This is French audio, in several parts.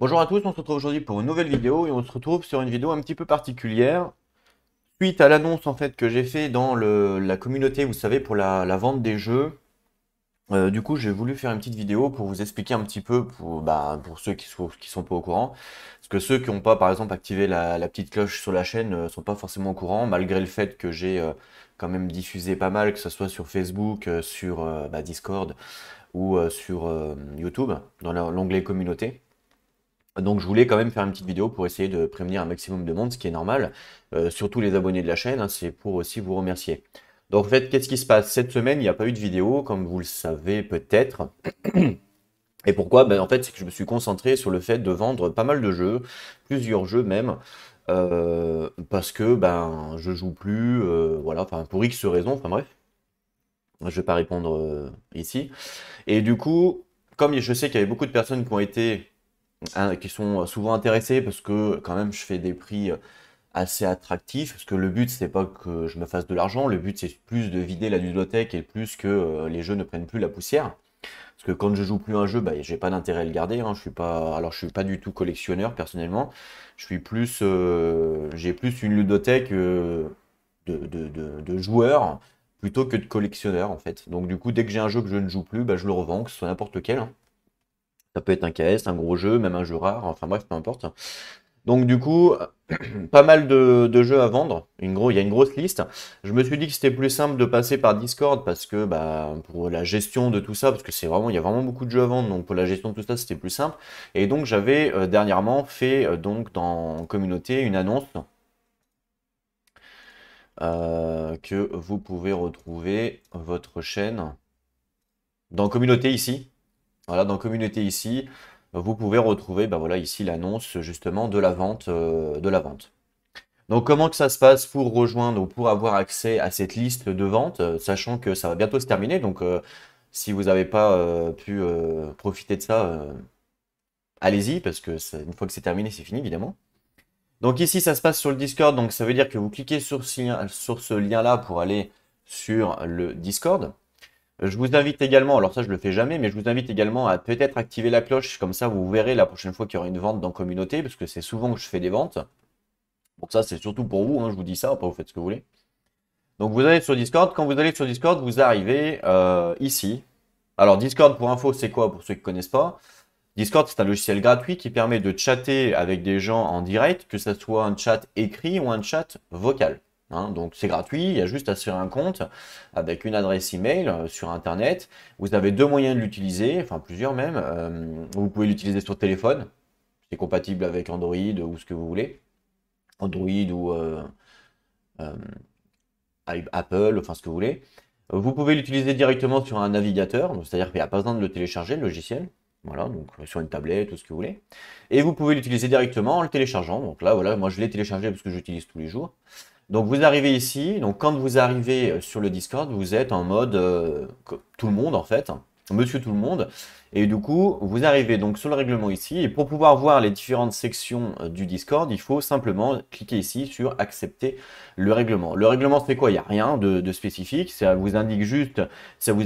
Bonjour à tous, on se retrouve aujourd'hui pour une nouvelle vidéo et on se retrouve sur une vidéo un petit peu particulière. Suite à l'annonce en fait que j'ai fait dans la communauté, vous savez, pour la, vente des jeux, euh, du coup j'ai voulu faire une petite vidéo pour vous expliquer un petit peu pour, bah, ceux qui sont, sont pas au courant. Parce que ceux qui n'ont pas par exemple activé la, petite cloche sur la chaîne ne euh, sont pas forcément au courant, malgré le fait que j'ai euh, quand même diffusé pas mal, que ce soit sur Facebook, sur bah, Discord ou sur YouTube, dans l'onglet communauté. Donc je voulais quand même faire une petite vidéo pour essayer de prévenir un maximum de monde, ce qui est normal, euh, surtout les abonnés de la chaîne, hein, c'est pour aussi vous remercier. Donc en fait, qu'est-ce qui se passe Cette semaine, il n'y a pas eu de vidéo, comme vous le savez peut-être. Et pourquoi ben, En fait, c'est que je me suis concentré sur le fait de vendre pas mal de jeux, plusieurs jeux même, euh, parce que ben je joue plus, euh, voilà, enfin pour X raisons, enfin bref. Je ne vais pas répondre ici. Et du coup, comme je sais qu'il y avait beaucoup de personnes qui ont été Hein, qui sont souvent intéressés parce que quand même je fais des prix assez attractifs parce que le but c'est pas que je me fasse de l'argent, le but c'est plus de vider la ludothèque et plus que euh, les jeux ne prennent plus la poussière. Parce que quand je joue plus un jeu, bah, j'ai pas d'intérêt à le garder. Hein. je suis pas, alors je suis pas du tout collectionneur personnellement. Je suis plus, euh, j'ai plus une ludothèque euh, de, de, joueurs plutôt que de collectionneur en fait. Donc du coup, dès que j'ai un jeu que je ne joue plus, bah, je le revends, que ce soit n'importe lequel. Hein. Ça peut être un KS, un gros jeu, même un jeu rare, enfin bref, peu importe. Donc du coup, pas mal de, jeux à vendre. il y a une grosse liste. Je me suis dit que c'était plus simple de passer par Discord parce que bah, pour la gestion de tout ça, parce que c'est vraiment, il y a vraiment beaucoup de jeux à vendre, donc pour la gestion de tout ça, c'était plus simple. Et donc j'avais euh, dernièrement fait euh, donc dans communauté une annonce euh, que vous pouvez retrouver votre chaîne dans communauté ici. Voilà, dans Communauté ici, vous pouvez retrouver ben voilà, ici l'annonce justement de la vente. Euh, de la vente. Donc comment que ça se passe pour rejoindre ou pour avoir accès à cette liste de vente, euh, sachant que ça va bientôt se terminer. Donc euh, si vous n'avez pas pu profiter de ça, allez-y, parce que une fois que c'est terminé, c'est fini évidemment. Donc ici, ça se passe sur le Discord, donc ça veut dire que vous cliquez sur, sur ce lien-là pour aller sur le Discord. Je vous invite également, alors ça je le fais jamais, mais je vous invite également à peut-être activer la cloche, comme ça vous verrez la prochaine fois qu'il y aura une vente dans communauté, parce que c'est souvent que je fais des ventes. Donc ça c'est surtout pour vous, hein, je vous dis ça, vous faites ce que vous voulez. Donc vous allez sur Discord, quand vous allez sur Discord, vous arrivez euh, ici. Alors Discord pour info c'est quoi pour ceux qui ne connaissent pas Discord, c'est un logiciel gratuit qui permet de chatter avec des gens en direct, que ce soit un chat écrit ou un chat vocal. Hein, donc c'est gratuit, il y a juste à se faire un compte avec une adresse email euh, sur internet. Vous avez deux moyens de l'utiliser, enfin plusieurs même. Euh, vous pouvez l'utiliser sur téléphone, c'est compatible avec Android ou ce que vous voulez. Android ou euh, Apple, enfin ce que vous voulez. Vous pouvez l'utiliser directement sur un navigateur, c'est-à-dire qu'il n'y a pas besoin de le télécharger, le logiciel. Voilà, donc sur une tablette ou ce que vous voulez. Et vous pouvez l'utiliser directement en le téléchargeant. Donc là, voilà, moi je l'ai téléchargé parce que j'utilise tous les jours. Donc vous arrivez ici, donc quand vous arrivez euh, sur le Discord, vous êtes en mode euh, tout le monde en fait, hein. monsieur tout le monde. Et du coup, vous arrivez donc sur le règlement ici, et pour pouvoir voir les différentes sections euh, du Discord, il faut simplement cliquer ici sur accepter le règlement. Le règlement c'est quoi Il n'y a rien de, spécifique, ça vous indique juste, ça vous,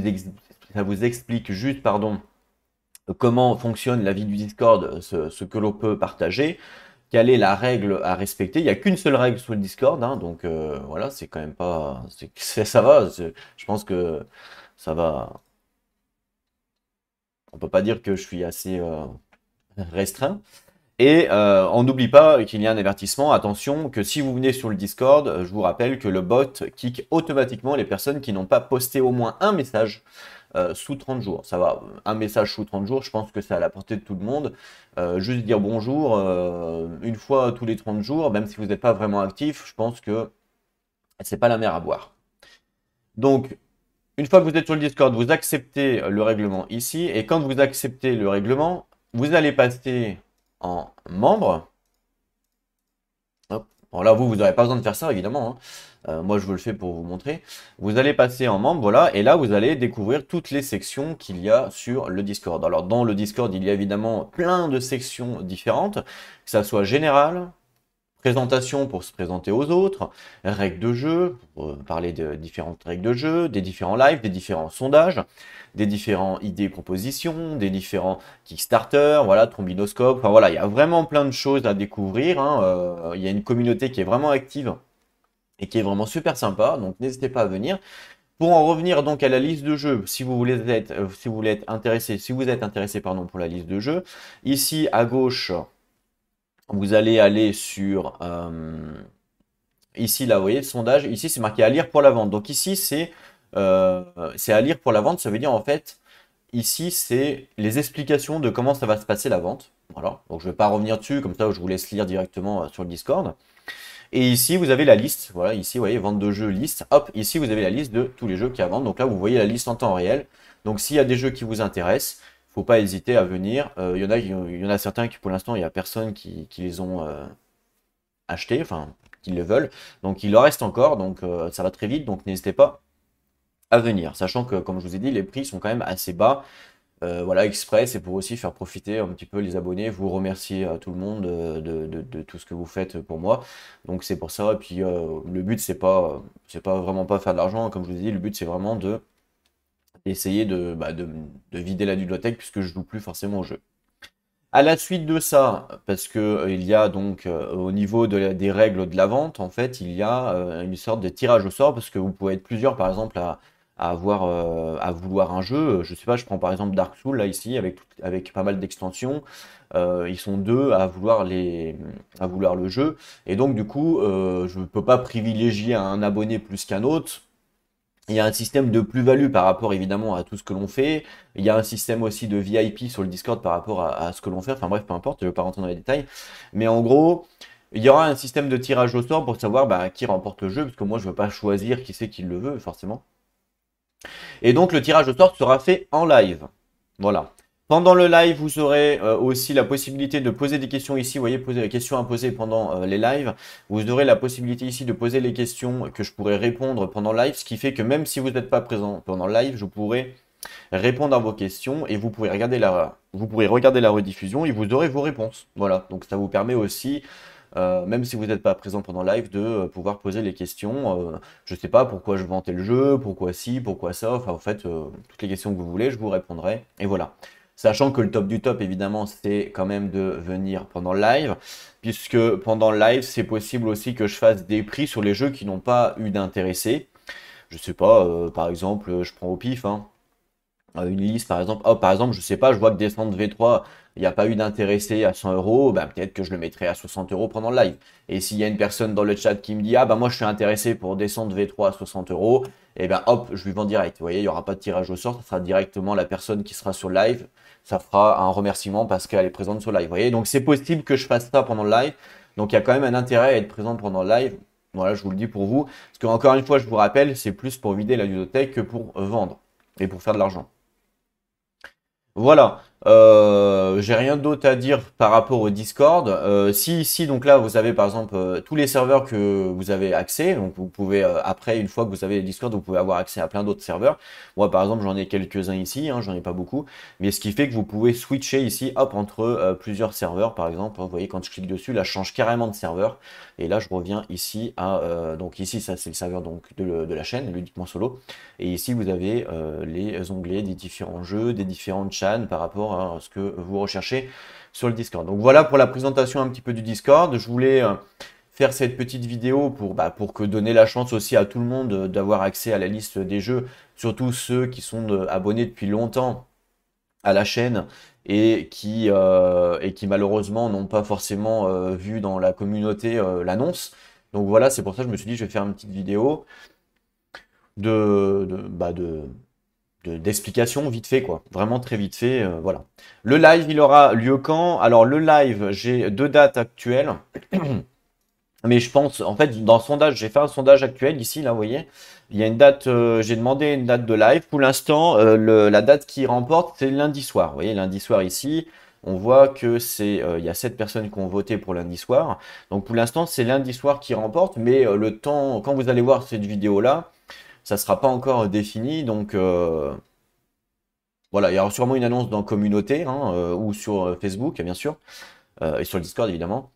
ça vous explique juste, pardon, comment fonctionne la vie du Discord, ce que l'on peut partager, quelle est la règle à respecter. Il n'y a qu'une seule règle sur le Discord, hein, donc euh, voilà, c'est quand même pas... ça va, je pense que ça va... On peut pas dire que je suis assez euh, restreint. Et euh, on n'oublie pas qu'il y a un avertissement. Attention que si vous venez sur le Discord, je vous rappelle que le bot kick automatiquement les personnes qui n'ont pas posté au moins un message euh, sous 30 jours. Ça va, un message sous 30 jours, je pense que c'est à la portée de tout le monde. Euh, juste dire bonjour euh, une fois tous les 30 jours, même si vous n'êtes pas vraiment actif, je pense que c'est pas la mer à boire. Donc, une fois que vous êtes sur le Discord, vous acceptez le règlement ici. Et quand vous acceptez le règlement, vous allez passer en membre. Hop. là, vous, vous n'aurez pas besoin de faire ça, évidemment. Hein. Euh, moi, je vous le fais pour vous montrer. Vous allez passer en membre, voilà, et là, vous allez découvrir toutes les sections qu'il y a sur le Discord. Alors, dans le Discord, il y a évidemment plein de sections différentes, que ça soit général, présentation pour se présenter aux autres, règles de jeu, euh, parler de différentes règles de jeu, des différents lives, des différents sondages, des différents idées, propositions, des différents Kickstarter, voilà, trombinoscope, enfin voilà, il y a vraiment plein de choses à découvrir, hein, euh, il y a une communauté qui est vraiment active et qui est vraiment super sympa. Donc n'hésitez pas à venir. Pour en revenir donc à la liste de jeux, si vous voulez être, euh, si vous voulez être intéressé, si vous êtes intéressé pardon, pour la liste de jeux, ici à gauche, vous allez aller sur euh, ici là, vous voyez le sondage. Ici c'est marqué à lire pour la vente. Donc ici c'est euh, c'est à lire pour la vente. Ça veut dire en fait ici c'est les explications de comment ça va se passer la vente. Voilà. Donc je ne vais pas revenir dessus comme ça, je vous laisse lire directement sur le Discord. Et ici, vous avez la liste. Voilà, ici, vous voyez, vente de jeux, liste. Hop, ici, vous avez la liste de tous les jeux qui y Donc là, vous voyez la liste en temps réel. Donc s'il y a des jeux qui vous intéressent, faut pas hésiter à venir. Euh, il y, en a, y en a certains qui, pour l'instant, il n'y a personne qui, les ont euh, achetés, enfin, qui le veulent. Donc il en reste encore, donc euh, ça va très vite. Donc n'hésitez pas à venir. Sachant que, comme je vous ai dit, les prix sont quand même assez bas. Euh, voilà, exprès, c'est pour aussi faire profiter un petit peu les abonnés, vous remercier à tout le monde euh, de, tout ce que vous faites pour moi. Donc c'est pour ça. Et puis euh, le but, c'est pas, c'est pas vraiment pas faire de l'argent, hein. comme je vous ai dit, le but c'est vraiment de essayer bah, de, vider la bibliothèque puisque je joue plus forcément au jeu. À la suite de ça, parce que il y a donc au niveau des règles de la vente, en fait, il y a une sorte de tirage au sort parce que vous pouvez être plusieurs, par exemple, à, euh, à vouloir un jeu. Euh, je sais pas, je prends par exemple Dark Souls là ici avec avec pas mal d'extensions. Euh, ils sont deux à vouloir les à vouloir le jeu et donc du coup je ne peux pas privilégier un abonné plus qu'un autre. Il y a un système de plus-value par rapport évidemment à tout ce que l'on fait. Il y a un système aussi de VIP sur le Discord par rapport à, ce que l'on fait. Enfin bref, peu importe, je ne vais pas rentrer dans les détails. Mais en gros, il y aura un système de tirage au sort pour savoir bah, qui remporte le jeu, parce que moi je ne veux pas choisir qui c'est qui le veut forcément. Et donc le tirage au sort sera fait en live. Voilà. Pendant le live, vous aurez euh, aussi la possibilité de poser des questions ici. Vous voyez, poser les questions à poser pendant euh, les lives. Vous aurez la possibilité ici de poser les questions que je pourrai répondre pendant live, ce qui fait que même si vous n'êtes pas présent pendant live, je pourrai répondre à vos questions et vous pourrez regarder vous pourrez regarder la rediffusion et vous aurez vos réponses. Voilà, donc ça vous permet aussi euh, même si vous n'êtes pas présent pendant live, de euh, pouvoir poser les questions. Euh, je ne sais pas pourquoi je vantais le jeu, pourquoi si, pourquoi ça. Enfin, en fait, toutes les questions que vous voulez, je vous répondrai. Et voilà. Sachant que le top du top, évidemment, c'est quand même de venir pendant le live, puisque pendant le live, c'est possible aussi que je fasse des prix sur les jeux qui n'ont pas eu d'intéressé. Je sais pas, par exemple, je prends au pif, hein une liste, par exemple, oh, par exemple, je sais pas, je vois que descendre V3, il n'y a pas eu d'intéressé à 100 euros, ben, peut-être que je le mettrai à 60 euros pendant le live. Et s'il y a une personne dans le chat qui me dit, ah ben moi je suis intéressé pour descendre V3 à 60 euros, et eh ben hop, je lui vends direct. Vous voyez, il n'y aura pas de tirage au sort, ça sera directement la personne qui sera sur le live, ça fera un remerciement parce qu'elle est présente sur le live. Vous voyez, donc c'est possible que je fasse ça pendant le live. Donc il y a quand même un intérêt à être présent pendant le live. Voilà, je vous le dis pour vous. Parce que encore une fois, je vous rappelle, c'est plus pour vider la bibliothèque que pour vendre et pour faire de l'argent. Voilà. Euh, j'ai rien d'autre à dire par rapport au Discord. Euh, si, ici donc là, vous avez par exemple euh, tous les serveurs que vous avez accès. Donc vous pouvez, après, une fois que vous avez le Discord, vous pouvez avoir accès à plein d'autres serveurs. Moi, par exemple, j'en ai quelques-uns ici, hein, j'en ai pas beaucoup. Mais ce qui fait que vous pouvez switcher ici, hop, entre plusieurs serveurs, par exemple. Hein, vous voyez, quand je clique dessus, là, je change carrément de serveur. Et là, je reviens ici à. donc ici, ça, c'est le serveur donc, de, la chaîne, ludiquement solo. Et ici, vous avez les onglets des différents jeux, des différentes chaînes par rapport à Hein, ce que vous recherchez sur le Discord. Donc voilà pour la présentation un petit peu du Discord. Je voulais euh, faire cette petite vidéo pour, bah, pour que donner la chance aussi à tout le monde euh, d'avoir accès à la liste des jeux, surtout ceux qui sont euh, abonnés depuis longtemps à la chaîne et qui, et qui malheureusement n'ont pas forcément vu dans la communauté l'annonce. Donc voilà, c'est pour ça que je me suis dit je vais faire une petite vidéo de, de bah, d'explication vite fait quoi, vraiment très vite fait, euh, voilà. Le live, il aura lieu quand Alors le live, j'ai deux dates actuelles, mais je pense, en fait, dans le sondage, j'ai fait un sondage actuel ici, là, vous voyez, il y a une date, euh, j'ai demandé une date de live. Pour l'instant, euh, la date qui remporte, c'est lundi soir. Vous voyez, lundi soir ici, on voit que c'est, il y a sept personnes qui ont voté pour lundi soir. Donc pour l'instant, c'est lundi soir qui remporte, mais le temps, quand vous allez voir cette vidéo-là, ça ne sera pas encore défini. Donc euh, voilà, il y aura sûrement une annonce dans communauté hein, euh, ou sur euh, Facebook, bien sûr, et sur le Discord évidemment.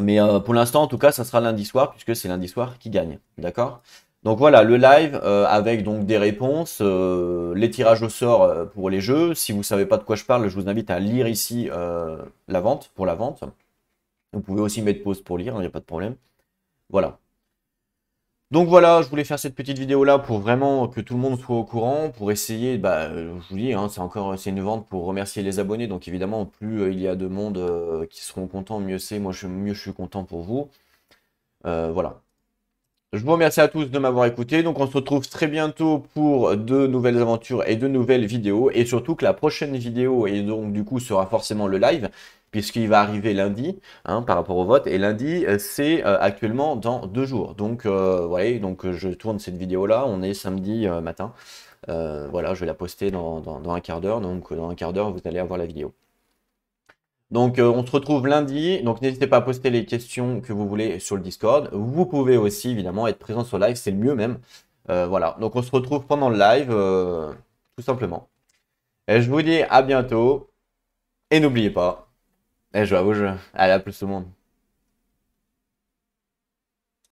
Mais pour l'instant, en tout cas, ça sera lundi soir puisque c'est lundi soir qui gagne, d'accord donc voilà, le live avec donc des réponses, les tirages au sort pour les jeux. Si vous ne savez pas de quoi je parle, je vous invite à lire ici la vente, pour la vente. Vous pouvez aussi mettre pause pour lire, il hein, n'y a pas de problème. Voilà. Donc voilà, je voulais faire cette petite vidéo là pour vraiment que tout le monde soit au courant, pour essayer, bah, euh, je vous dis, hein, c'est encore c'est une vente pour remercier les abonnés, donc évidemment plus euh, il y a de monde euh, qui seront contents, mieux c'est, moi je, mieux je suis content pour vous. voilà. Je vous remercie à tous de m'avoir écouté. Donc on se retrouve très bientôt pour de nouvelles aventures et de nouvelles vidéos. Et surtout que la prochaine vidéo, et donc du coup sera forcément le live, puisqu'il va arriver lundi hein, par rapport au vote. Et lundi, euh, c'est euh, actuellement dans deux jours. Donc euh, voyez, donc je tourne cette vidéo-là. On est samedi euh, matin. voilà, je vais la poster dans un quart d'heure. Donc dans un quart d'heure, vous allez avoir la vidéo. Donc, euh, on se retrouve lundi. Donc, n'hésitez pas à poster les questions que vous voulez sur le Discord. Vous pouvez aussi, évidemment, être présent sur live. C'est le mieux même. Euh, voilà. Donc, on se retrouve pendant le live, euh, tout simplement. Et je vous dis à bientôt. Et n'oubliez pas, et je vous à vos Allez, à plus tout le monde.